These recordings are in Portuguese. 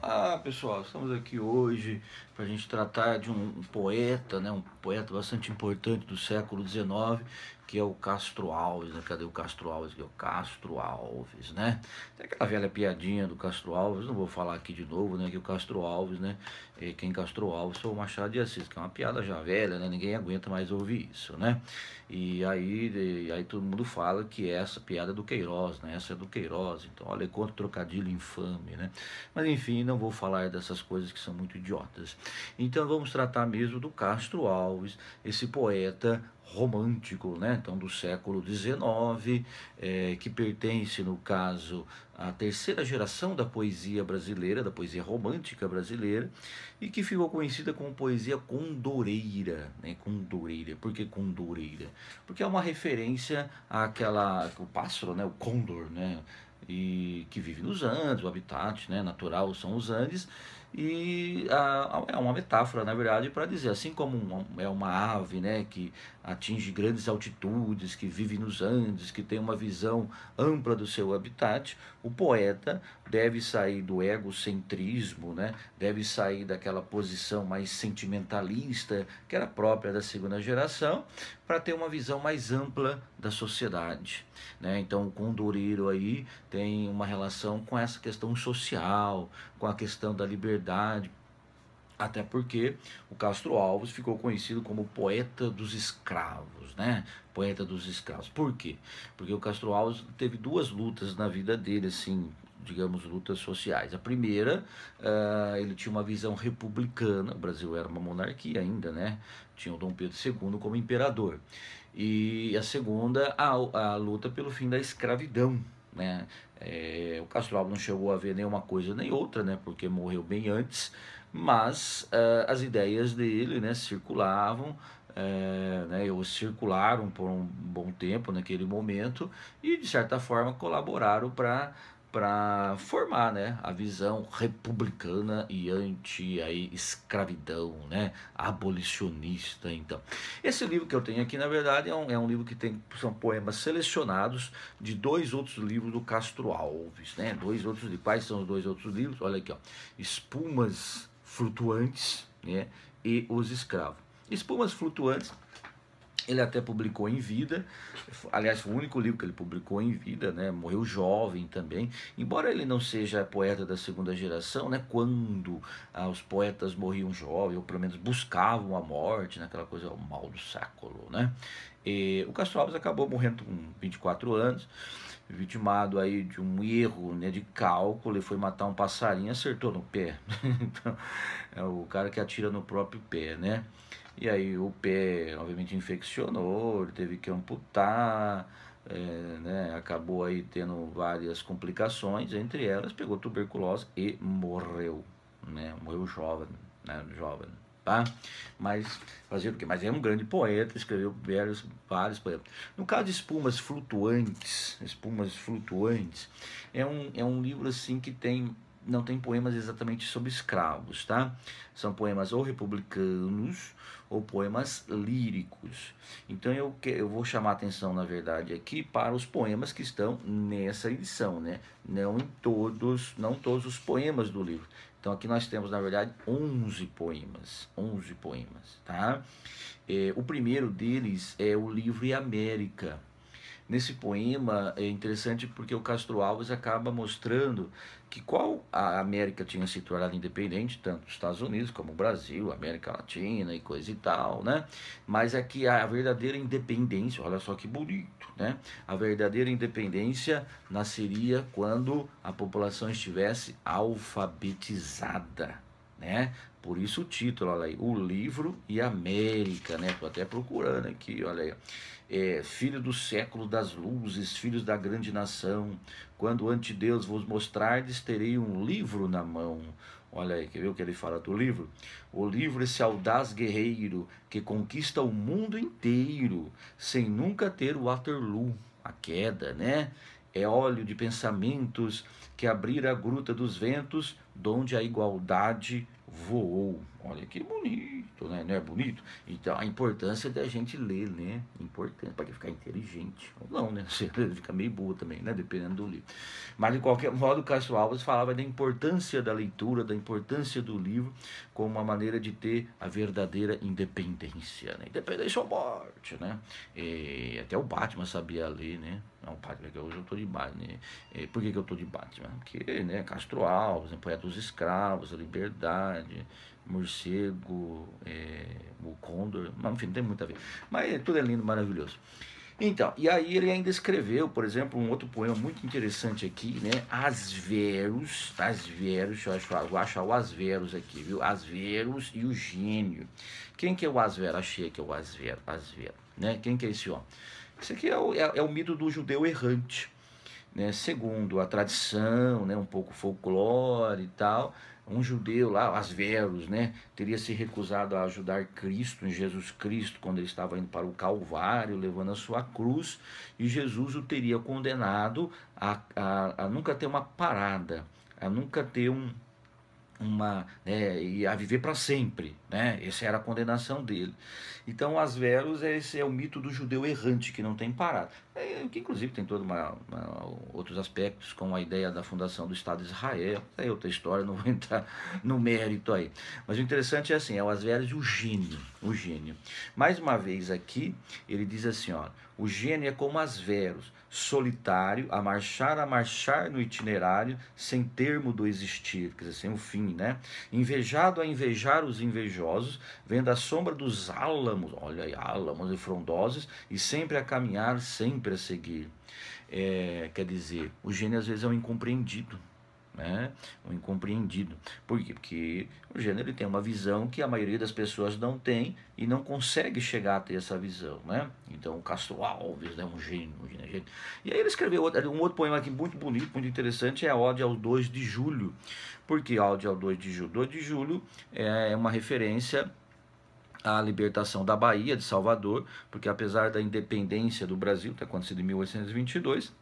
Ah, pessoal, estamos aqui hoje para a gente tratar de um poeta, né, um poeta bastante importante do século XIX, que é o Castro Alves, né? cadê o Castro Alves? Que é o Castro Alves, né? Tem aquela velha piadinha do Castro Alves, não vou falar aqui de novo, né? Que o Castro Alves, né? E é, quem Castro Alves foi o Machado de Assis, que é uma piada já velha, né? Ninguém aguenta mais ouvir isso, né? E aí, e aí todo mundo fala que é essa piada é do Queiroz, né? Essa é do Queiroz, então olha quanto trocadilho infame, né? Mas enfim, não vou falar dessas coisas que são muito idiotas. Então vamos tratar mesmo do Castro Alves, esse poeta romântico, né? então do século XIX, é, que pertence, no caso, à terceira geração da poesia brasileira, da poesia romântica brasileira, e que ficou conhecida como poesia condoreira. Né? Condoreira. Por que condoreira? Porque é uma referência àquela, o pássaro, né? o condor, né? e que vive nos Andes, o habitat né? natural são os Andes, e é uma metáfora, na verdade, para dizer, assim como uma, é uma ave né, que atinge grandes altitudes, que vive nos Andes, que tem uma visão ampla do seu habitat, o poeta deve sair do egocentrismo, né, deve sair daquela posição mais sentimentalista, que era própria da segunda geração, para ter uma visão mais ampla da sociedade. Né? Então, o Condoreiro aí tem uma relação com essa questão social, com a questão da liberdade, até porque o Castro Alves ficou conhecido como poeta dos escravos, né? Poeta dos escravos. Por quê? Porque o Castro Alves teve duas lutas na vida dele, assim, digamos, lutas sociais. A primeira, uh, ele tinha uma visão republicana, o Brasil era uma monarquia ainda, né? Tinha o Dom Pedro II como imperador. E a segunda, a, a luta pelo fim da escravidão, né? É, o Castro Alves não chegou a ver nenhuma coisa nem outra, né? Porque morreu bem antes, mas uh, as ideias dele, né, circulavam, é, né, ou circularam por um bom tempo naquele momento e de certa forma colaboraram para para formar né, a visão republicana e anti-escravidão, né, abolicionista. Então, esse livro que eu tenho aqui, na verdade, é um, é um livro que tem são poemas selecionados de dois outros livros do Castro Alves, né, dois outros de quais são os dois outros livros? Olha aqui, ó, Espumas Flutuantes, né, e Os Escravos. Espumas Flutuantes ele até publicou em vida, aliás, foi o único livro que ele publicou em vida, né? Morreu jovem também. Embora ele não seja poeta da segunda geração, né? Quando ah, os poetas morriam jovem, ou pelo menos buscavam a morte, né? Aquela coisa, o mal do século, né? E, o Castro Alves acabou morrendo com 24 anos, vitimado aí de um erro né, de cálculo, ele foi matar um passarinho, acertou no pé. então, é o cara que atira no próprio pé, né? E aí o pé, obviamente, infeccionou, ele teve que amputar, é, né, acabou aí tendo várias complicações, entre elas pegou tuberculose e morreu, né, morreu jovem, né, jovem, tá? Mas fazer o quê? Mas é um grande poeta, escreveu vários, vários poemas. No caso de Espumas Flutuantes, Espumas Flutuantes, é um, é um livro assim que tem não tem poemas exatamente sobre escravos, tá? São poemas ou republicanos ou poemas líricos. Então eu, que, eu vou chamar atenção, na verdade, aqui para os poemas que estão nessa edição, né? Não em todos, não todos os poemas do livro. Então aqui nós temos, na verdade, 11 poemas, 11 poemas, tá? É, o primeiro deles é o livro e América, Nesse poema é interessante porque o Castro Alves acaba mostrando que qual a América tinha se tornado independente, tanto os Estados Unidos como o Brasil, América Latina e coisa e tal, né? Mas é que a verdadeira independência, olha só que bonito, né? A verdadeira independência nasceria quando a população estivesse alfabetizada né? Por isso o título, olha aí, O Livro e América, né? Tô até procurando aqui, olha aí. É, filho do século das luzes, filhos da grande nação, quando ante Deus vos mostrardes, terei um livro na mão. Olha aí, quer ver o que ele fala do livro? O livro, esse é audaz guerreiro que conquista o mundo inteiro, sem nunca ter o Waterloo, a queda, né? É óleo de pensamentos que abrir a gruta dos ventos donde a igualdade voou. Olha que bonito, né? Não é bonito? Então, a importância da gente ler, né? Importante, para ficar inteligente. Ou não, né? Você fica meio boa também, né? Dependendo do livro. Mas, de qualquer modo, Castro Alves falava da importância da leitura, da importância do livro, como uma maneira de ter a verdadeira independência, né? Independência é ou morte, né? E é, até o Batman sabia ler, né? Não, é padre, hoje eu estou de Batman. Né? É, por que, que eu estou de Batman? Tipo, porque, né, Castro Alves, né, Poeta dos Escravos, a Liberdade, Morcego, é, o Condor, mas, enfim, não tem muito a ver. Mas é, tudo é lindo, maravilhoso. Então, e aí ele ainda escreveu, por exemplo, um outro poema muito interessante aqui, né? Veros, Asveros, eu acho, eu acho o as veros aqui, viu? as veros e o Gênio. Quem que é o as Veros? Achei que é o as Veros, né? Quem que é esse homem? Isso aqui é o, é, é o mito do judeu errante. Né, segundo a tradição, né, um pouco folclore e tal, um judeu lá, Asverus, né, teria se recusado a ajudar Cristo, Jesus Cristo, quando ele estava indo para o Calvário, levando a sua cruz, e Jesus o teria condenado a, a, a nunca ter uma parada, a nunca ter um, uma né, e a viver para sempre, né? Essa era a condenação dele. Então, Asverus é esse é o mito do judeu errante que não tem parado, é, que inclusive tem todo uma, uma, outros aspectos com a ideia da fundação do Estado de Israel, é outra história, não vou entrar no mérito aí. Mas o interessante é assim, é o Asverus e o gênio o gênio. Mais uma vez aqui, ele diz assim, ó, o gênio é como as veros, solitário, a marchar, a marchar no itinerário, sem termo do existir, quer dizer, sem o fim, né? Invejado a invejar os invejosos, vendo a sombra dos álamos, olha aí, álamos e frondosos, e sempre a caminhar, sempre a seguir. É, quer dizer, o gênio às vezes é um incompreendido, né? um incompreendido. Por quê? Porque o gênero ele tem uma visão que a maioria das pessoas não tem e não consegue chegar a ter essa visão. Né? Então, Castro Alves é né? um gênio. Um gênio. E aí ele escreveu um outro poema aqui muito bonito, muito interessante, é a Ode ao 2 de Julho. Por que Ode ao 2 de Julho? 2 de Julho é, é uma referência a libertação da Bahia, de Salvador, porque apesar da independência do Brasil, que aconteceu em 1822,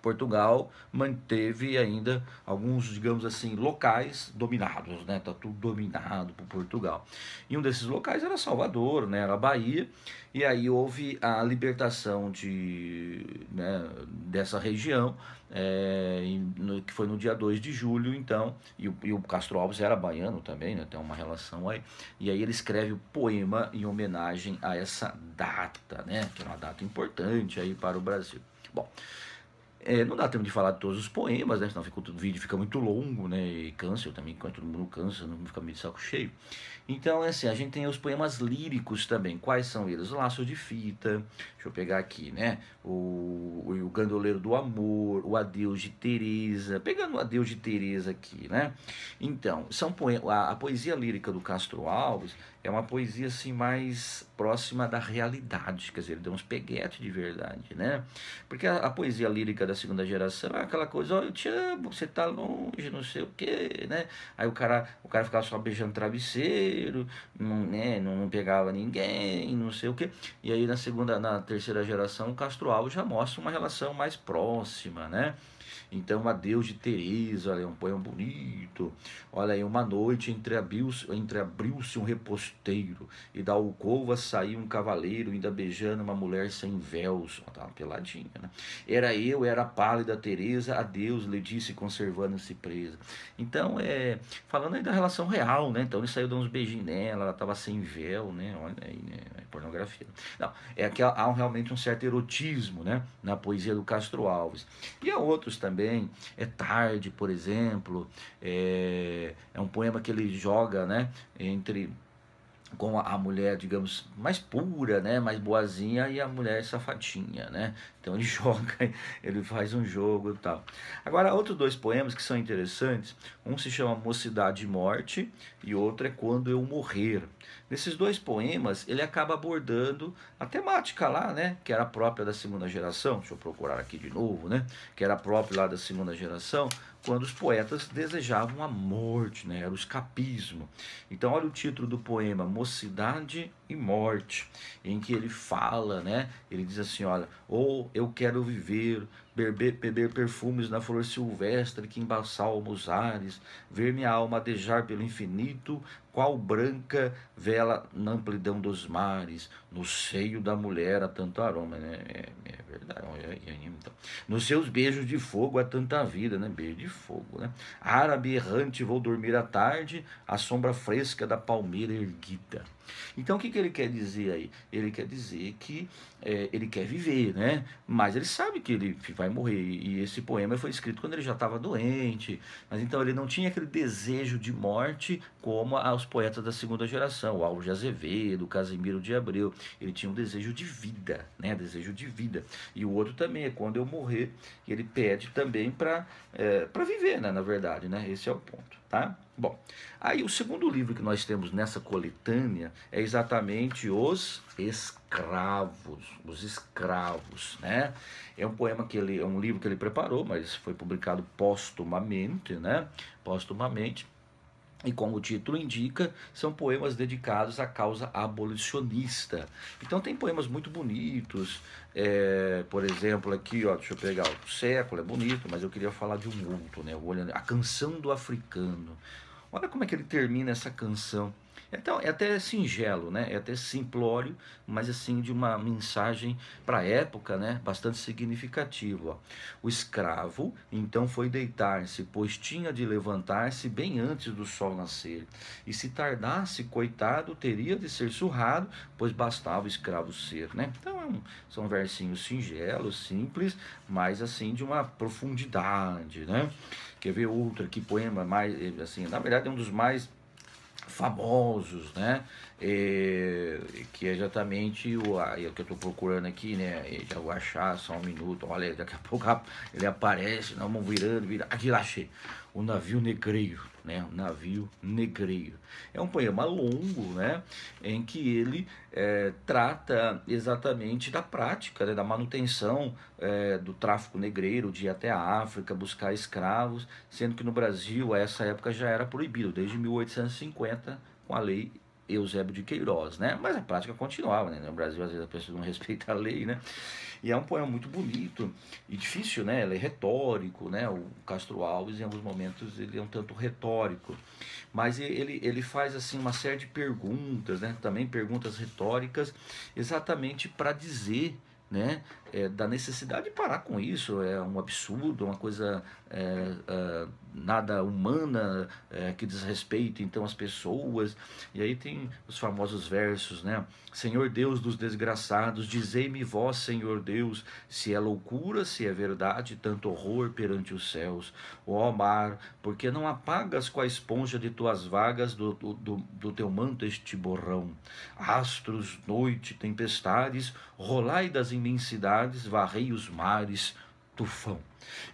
Portugal manteve ainda alguns, digamos assim, locais dominados, né? Tá tudo dominado por Portugal. E um desses locais era Salvador, né? Era Bahia. E aí houve a libertação de, né, dessa região, é, no, que foi no dia 2 de julho, então. E o, e o Castro Alves era baiano também, né? Tem uma relação aí. E aí ele escreve o poema em homenagem a essa data, né? Que é uma data importante aí para o Brasil. Bom, é, não dá tempo de falar de todos os poemas, né? Senão fica, o vídeo fica muito longo, né? E cansa, eu também, quando todo mundo cansa, não fica meio de saco cheio. Então, é assim, a gente tem os poemas líricos também. Quais são eles? Laço de Fita, deixa eu pegar aqui, né? O, o, o Gandoleiro do Amor, o Adeus de Teresa. Pegando o Adeus de Teresa aqui, né? Então, são poe a, a poesia lírica do Castro Alves, é uma poesia assim mais próxima da realidade, quer dizer, ele deu uns peguetes de verdade, né? Porque a, a, poesia lírica da segunda geração é aquela coisa, ó, oh, eu te amo, você tá longe, não sei o quê, né? Aí o cara, o cara ficava só beijando travesseiro, não, né, não, não pegava ninguém, não sei o quê. E aí na segunda, na terceira geração, o Castro Alves já mostra uma relação mais próxima, né? Então, Adeus de Teresa, olha, é um poema bonito. Olha aí, uma noite entreabriu-se um reposteiro e da alcova saiu um cavaleiro ainda beijando uma mulher sem véus. Ó, tava tá peladinha, né? Era eu, era a pálida Teresa, adeus, lhe disse conservando-se presa. Então, é, falando aí da relação real, né? Então, ele saiu dando uns beijinhos nela, ela tava sem véu, né? Olha aí, né? É pornografia. Não, é que há realmente um certo erotismo, né? Na poesia do Castro Alves. E há outros também, É Tarde, por exemplo, é, é um poema que ele joga né, entre com a mulher, digamos, mais pura, né, mais boazinha e a mulher é safadinha, né? Então ele joga, ele faz um jogo e tal. Agora, outros dois poemas que são interessantes, um se chama Mocidade e Morte e outro é Quando eu Morrer. Nesses dois poemas, ele acaba abordando a temática lá, né, que era própria da segunda geração, deixa eu procurar aqui de novo, né, que era própria lá da segunda geração, quando os poetas desejavam a morte, né? era o escapismo. Então, olha o título do poema, Mocidade e Morte, em que ele fala, né? ele diz assim: Olha, ou eu quero viver, beber, beber perfumes na flor silvestre que embalsalma os ares, ver minha alma adejar pelo infinito, qual branca vela na amplidão dos mares, no seio da mulher há tanto aroma, né? É, é verdade. Então, nos seus beijos de fogo há tanta vida, né? Beijo de fogo, né? Árabe errante, vou dormir à tarde, a sombra fresca da palmeira erguida. Então o que, que ele quer dizer aí? Ele quer dizer que é, ele quer viver, né? Mas ele sabe que ele vai morrer. E esse poema foi escrito quando ele já estava doente. Mas então ele não tinha aquele desejo de morte como aos poetas da segunda geração, o Álvaro de Azevedo, Casimiro de Abreu. Ele tinha um desejo de vida, né? Desejo de vida. E o outro também é quando eu morrer, ele pede também para é, viver, né? Na verdade, né? Esse é o ponto, tá? Bom, aí o segundo livro que nós temos nessa coletânea é exatamente Os Escravos, Os Escravos, né? É um poema que ele, é um livro que ele preparou, mas foi publicado postumamente, né? Postumamente. E como o título indica, são poemas dedicados à causa abolicionista. Então tem poemas muito bonitos, é, por exemplo, aqui, ó, deixa eu pegar o século, é bonito, mas eu queria falar de um outro, né? Olhando, a canção do africano. Olha como é que ele termina essa canção. Então, é até singelo, né? é até simplório, mas assim de uma mensagem para a época né? bastante significativa. O escravo então foi deitar-se, pois tinha de levantar-se bem antes do sol nascer. E se tardasse, coitado, teria de ser surrado, pois bastava o escravo ser. Né? Então, é um, são versinhos singelos, simples, mas assim de uma profundidade. Né? Quer ver outro aqui, poema mais, eh, assim, na verdade é um dos mais famosos, né? é, que é exatamente o, a, é o que eu estou procurando aqui, né? É, já vou achar só um minuto. Olha, daqui a pouco ele aparece, nós vamos virando, virando. Aqui, achei. O navio negreiro, né? O navio negreiro. É um poema longo, né? Em que ele é, trata exatamente da prática, né? da manutenção é, do tráfico negreiro, de ir até a África, buscar escravos, sendo que no Brasil, a essa época, já era proibido, desde 1850, com a lei Eusébio de Queiroz, né? Mas a prática continuava, né? No Brasil, às vezes, a pessoa não respeita a lei, né? E é um poema muito bonito e difícil, né? Ele é retórico, né? O Castro Alves, em alguns momentos, ele é um tanto retórico. Mas ele, ele faz, assim, uma série de perguntas, né? Também perguntas retóricas, exatamente para dizer, né? é, da necessidade de parar com isso. É um absurdo, uma coisa é, é, nada humana é, que desrespeita então as pessoas. E aí tem os famosos versos, né? Senhor Deus dos desgraçados, dizei-me vós, Senhor Deus, se é loucura, se é verdade, tanto horror perante os céus. Ó mar, porque não apagas com a esponja de tuas vagas do, do, do teu manto este borrão? Astros, noite, tempestades, rolai das imensidades tempestades, varrei os mares, tufão.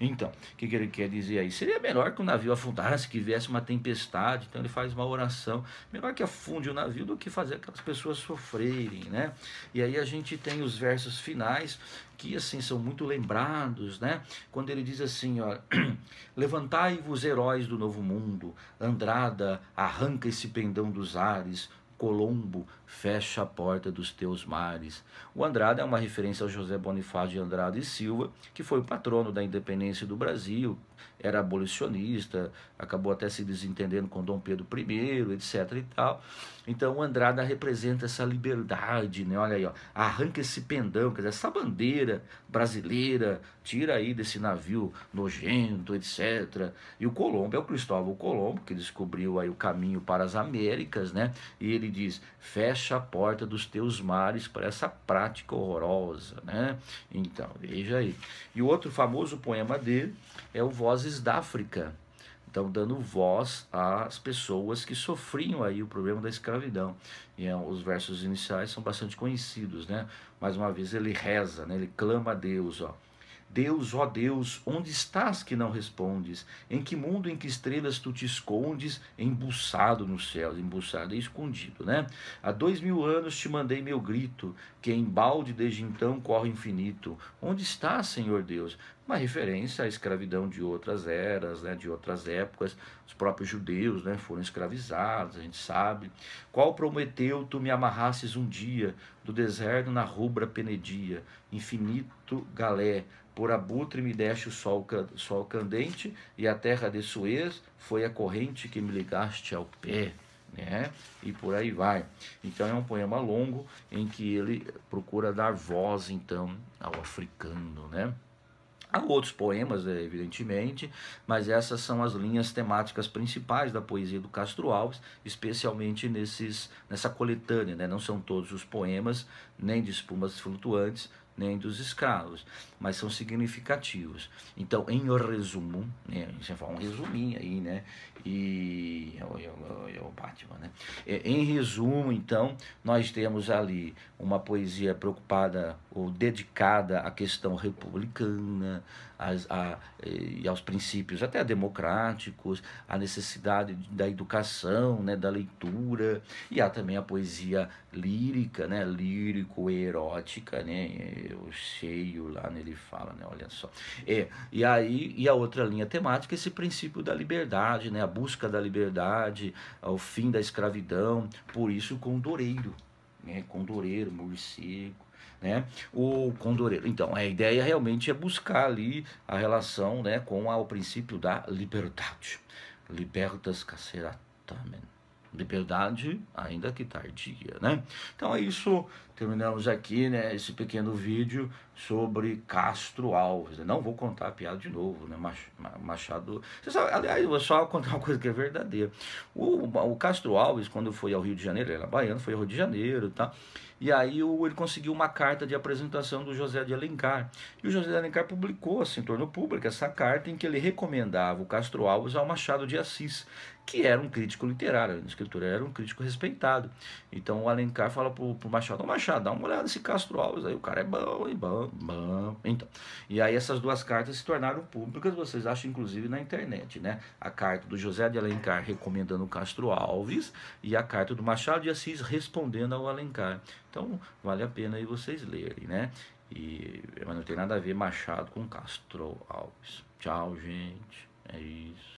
Então, o que, que, ele quer dizer aí? Seria melhor que o navio afundasse, que viesse uma tempestade. Então ele faz uma oração. Melhor que afunde o navio do que fazer aquelas pessoas sofrerem, né? E aí a gente tem os versos finais que assim são muito lembrados, né? Quando ele diz assim, ó: Levantai-vos heróis do novo mundo, Andrada, arranca esse pendão dos ares, Colombo, fecha a porta dos teus mares. O Andrade é uma referência ao José Bonifácio de Andrade e Silva, que foi o patrono da independência do Brasil, era abolicionista, acabou até se desentendendo com Dom Pedro I, etc e tal. Então o Andrade representa essa liberdade, né? Olha aí, ó, arranca esse pendão, quer dizer, essa bandeira brasileira, tira aí desse navio nojento, etc. E o Colombo é o Cristóvão Colombo, que descobriu aí o caminho para as Américas, né? E ele ele diz: fecha a porta dos teus mares para essa prática horrorosa. Né? Então, veja aí. E o outro famoso poema dele é o Vozes da África. Então, dando voz às pessoas que sofriam aí o problema da escravidão. E é, os versos iniciais são bastante conhecidos, né? Mais uma vez ele reza, né? ele clama a Deus, ó. Deus, ó Deus, onde estás que não respondes? Em que mundo, em que estrelas tu te escondes? Embuçado nos céus, embuçado e escondido, né? Há dois mil anos te mandei meu grito, que em balde desde então corre infinito. Onde estás, Senhor Deus? Uma referência à escravidão de outras eras, né, de outras épocas. Os próprios judeus né, foram escravizados, a gente sabe. Qual prometeu tu me amarrasses um dia, do deserto na rubra penedia, infinito galé, por abutre me deste o sol, sol candente, e a terra de Suez foi a corrente que me ligaste ao pé. Né? E por aí vai. Então é um poema longo em que ele procura dar voz então ao africano, né? Há outros poemas, é, evidentemente, mas essas são as linhas temáticas principais da poesia do Castro Alves, especialmente nesses, nessa coletânea. Né? Não são todos os poemas, nem de espumas flutuantes, nem né, dos escravos, mas são significativos. Então, em resumo, né, você fala um resuminho aí, né? E é o, é é Batman, né? É, em resumo, então, nós temos ali uma poesia preocupada ou dedicada à questão republicana às, a, e aos princípios até democráticos, à necessidade da educação, né, da leitura, e há também a poesia lírica, né, lírico-erótica, né, o cheio lá, né, ele fala, né, olha só. É, e aí, e a outra linha temática, esse princípio da liberdade, né, a busca da liberdade, o fim da escravidão, por isso o condoreiro, né, condoreiro, morcego, né? O condoreiro. Então, a ideia realmente é buscar ali a relação, né, com o princípio da liberdade. Libertas caceratamen. Liberdade, ainda que tardia, né? Então é isso terminamos aqui né, esse pequeno vídeo sobre Castro Alves. Não vou contar a piada de novo, né? Machado. Você sabe, aliás, eu vou só contar uma coisa que é verdadeira. O, o Castro Alves, quando foi ao Rio de Janeiro, ele era baiano, foi ao Rio de Janeiro, tá? E aí ele conseguiu uma carta de apresentação do José de Alencar. E o José de Alencar publicou, assim, tornou pública essa carta em que ele recomendava o Castro Alves ao Machado de Assis, que era um crítico literário, um escritor, era um crítico respeitado. Então o Alencar fala pro, pro Machado, Machado, poxa, dá uma olhada nesse Castro Alves aí, o cara é bom, e bom, bom. Então, e aí essas duas cartas se tornaram públicas, vocês acham inclusive na internet, né? A carta do José de Alencar recomendando o Castro Alves e a carta do Machado de Assis respondendo ao Alencar. Então, vale a pena aí vocês lerem, né? E, mas não tem nada a ver Machado com Castro Alves. Tchau, gente. É isso.